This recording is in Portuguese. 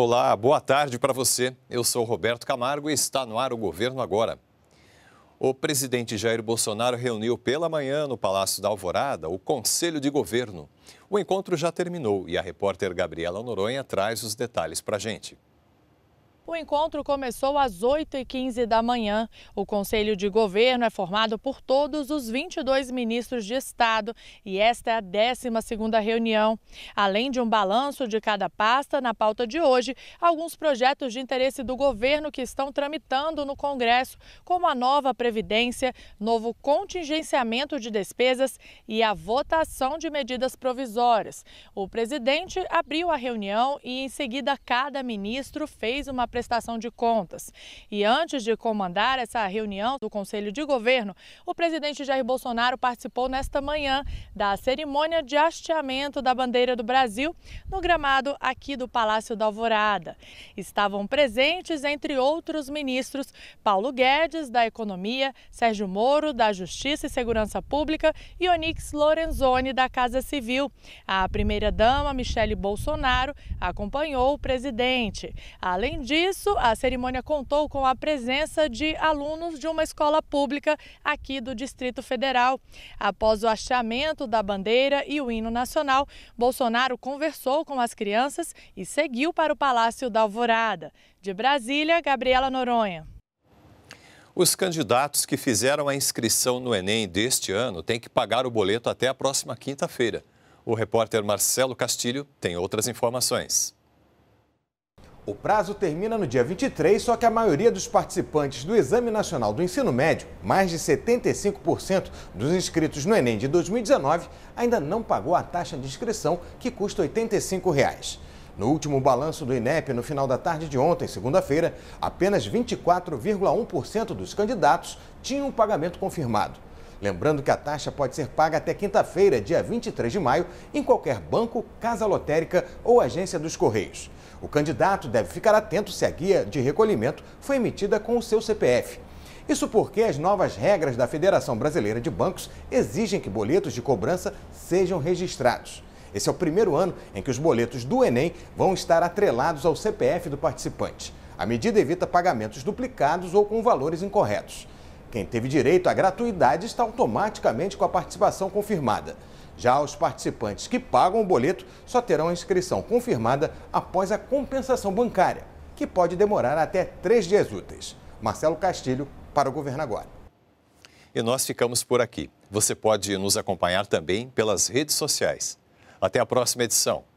Olá, boa tarde para você. Eu sou Roberto Camargo e está no ar o Governo Agora. O presidente Jair Bolsonaro reuniu pela manhã no Palácio da Alvorada o Conselho de Governo. O encontro já terminou e a repórter Gabriela Noronha traz os detalhes para a gente. O encontro começou às 8h15 da manhã. O Conselho de Governo é formado por todos os 22 ministros de Estado e esta é a 12ª reunião. Além de um balanço de cada pasta, na pauta de hoje, alguns projetos de interesse do governo que estão tramitando no Congresso, como a nova Previdência, novo contingenciamento de despesas e a votação de medidas provisórias. O presidente abriu a reunião e, em seguida, cada ministro fez uma prestação de contas. E antes de comandar essa reunião do Conselho de Governo, o presidente Jair Bolsonaro participou nesta manhã da cerimônia de hasteamento da bandeira do Brasil no gramado aqui do Palácio da Alvorada. Estavam presentes, entre outros ministros, Paulo Guedes, da Economia, Sérgio Moro, da Justiça e Segurança Pública e Onix Lorenzoni, da Casa Civil. A primeira-dama, Michele Bolsonaro, acompanhou o presidente. Além disso, isso, a cerimônia contou com a presença de alunos de uma escola pública aqui do Distrito Federal. Após o achamento da bandeira e o hino nacional, Bolsonaro conversou com as crianças e seguiu para o Palácio da Alvorada. De Brasília, Gabriela Noronha. Os candidatos que fizeram a inscrição no Enem deste ano têm que pagar o boleto até a próxima quinta-feira. O repórter Marcelo Castilho tem outras informações. O prazo termina no dia 23, só que a maioria dos participantes do Exame Nacional do Ensino Médio, mais de 75% dos inscritos no Enem de 2019, ainda não pagou a taxa de inscrição, que custa R$ 85. Reais. No último balanço do INEP, no final da tarde de ontem, segunda-feira, apenas 24,1% dos candidatos tinham o pagamento confirmado. Lembrando que a taxa pode ser paga até quinta-feira, dia 23 de maio, em qualquer banco, casa lotérica ou agência dos Correios. O candidato deve ficar atento se a guia de recolhimento foi emitida com o seu CPF. Isso porque as novas regras da Federação Brasileira de Bancos exigem que boletos de cobrança sejam registrados. Esse é o primeiro ano em que os boletos do Enem vão estar atrelados ao CPF do participante. A medida evita pagamentos duplicados ou com valores incorretos. Quem teve direito à gratuidade está automaticamente com a participação confirmada. Já os participantes que pagam o boleto só terão a inscrição confirmada após a compensação bancária, que pode demorar até três dias úteis. Marcelo Castilho, para o Governo Agora. E nós ficamos por aqui. Você pode nos acompanhar também pelas redes sociais. Até a próxima edição.